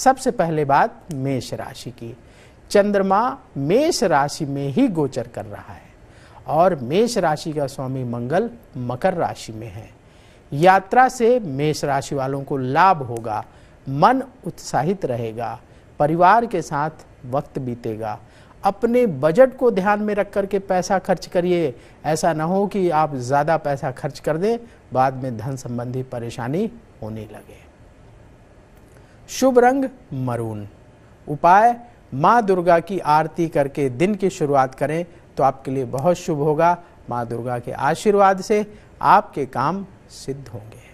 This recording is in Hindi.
सबसे पहले बात मेष राशि की चंद्रमा मेष राशि में ही गोचर कर रहा है और मेष राशि का स्वामी मंगल मकर राशि में है यात्रा से मेष राशि वालों को लाभ होगा मन उत्साहित रहेगा परिवार के साथ वक्त बीतेगा अपने बजट को ध्यान में रख कर के पैसा खर्च करिए ऐसा ना हो कि आप ज़्यादा पैसा खर्च कर दें बाद में धन संबंधी परेशानी होने लगे शुभ रंग मरून उपाय माँ दुर्गा की आरती करके दिन की शुरुआत करें तो आपके लिए बहुत शुभ होगा माँ दुर्गा के आशीर्वाद से आपके काम सिद्ध होंगे